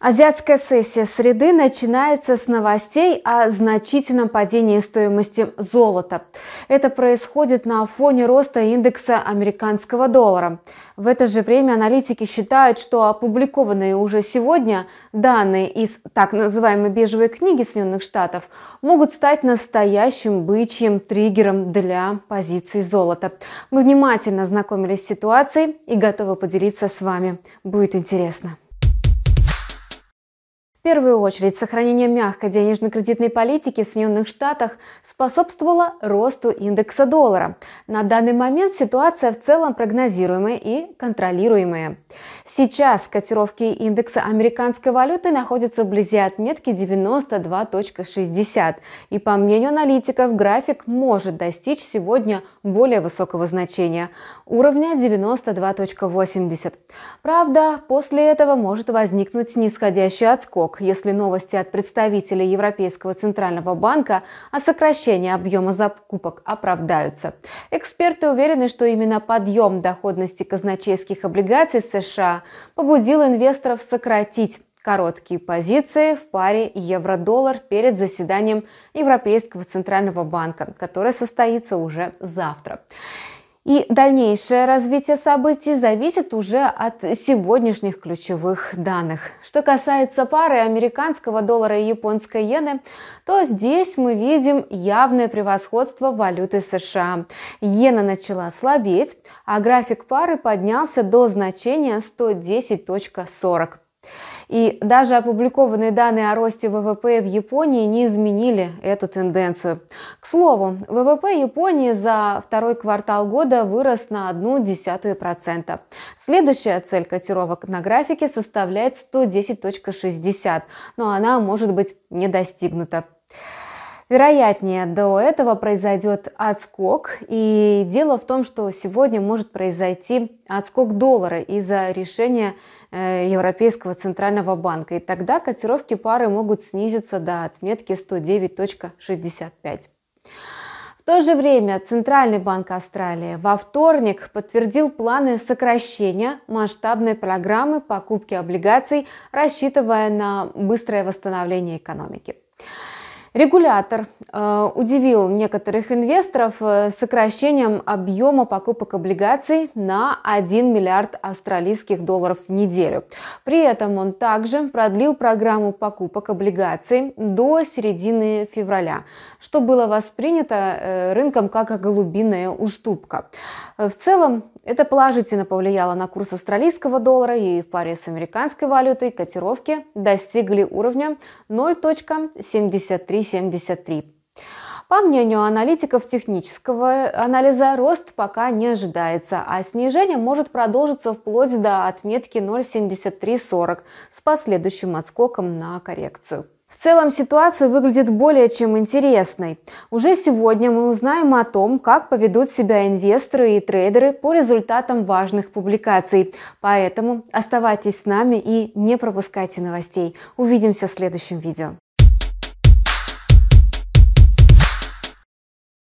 Азиатская сессия среды начинается с новостей о значительном падении стоимости золота. Это происходит на фоне роста индекса американского доллара. В это же время аналитики считают, что опубликованные уже сегодня данные из так называемой бежевой книги Соединенных Штатов могут стать настоящим бычьим триггером для позиций золота. Мы внимательно знакомились с ситуацией и готовы поделиться с вами. Будет интересно. В первую очередь, сохранение мягкой денежно-кредитной политики в Соединенных Штатах способствовало росту индекса доллара. На данный момент ситуация в целом прогнозируемая и контролируемая. Сейчас котировки индекса американской валюты находятся вблизи отметки 92.60, и по мнению аналитиков график может достичь сегодня более высокого значения – уровня 92.80. Правда, после этого может возникнуть нисходящий отскок, если новости от представителей Европейского центрального банка о сокращении объема закупок оправдаются. Эксперты уверены, что именно подъем доходности казначейских облигаций США побудил инвесторов сократить короткие позиции в паре евро-доллар перед заседанием Европейского центрального банка, которое состоится уже завтра. И дальнейшее развитие событий зависит уже от сегодняшних ключевых данных. Что касается пары американского доллара и японской иены, то здесь мы видим явное превосходство валюты США. Иена начала слабеть, а график пары поднялся до значения 110.40. И даже опубликованные данные о росте ВВП в Японии не изменили эту тенденцию. К слову, ВВП Японии за второй квартал года вырос на 0,1%. Следующая цель котировок на графике составляет 110.60, но она может быть не достигнута. Вероятнее до этого произойдет отскок, и дело в том, что сегодня может произойти отскок доллара из-за решения э, Европейского центрального банка, и тогда котировки пары могут снизиться до отметки 109.65. В то же время Центральный банк Австралии во вторник подтвердил планы сокращения масштабной программы покупки облигаций, рассчитывая на быстрое восстановление экономики. Регулятор э, удивил некоторых инвесторов э, сокращением объема покупок облигаций на 1 миллиард австралийских долларов в неделю. При этом он также продлил программу покупок облигаций до середины февраля, что было воспринято э, рынком как голубиная уступка. В целом это положительно повлияло на курс австралийского доллара и в паре с американской валютой котировки достигли уровня 0.73 3,73. По мнению аналитиков технического э, анализа, рост пока не ожидается, а снижение может продолжиться вплоть до отметки 0,7340 с последующим отскоком на коррекцию. В целом ситуация выглядит более чем интересной. Уже сегодня мы узнаем о том, как поведут себя инвесторы и трейдеры по результатам важных публикаций. Поэтому оставайтесь с нами и не пропускайте новостей. Увидимся в следующем видео.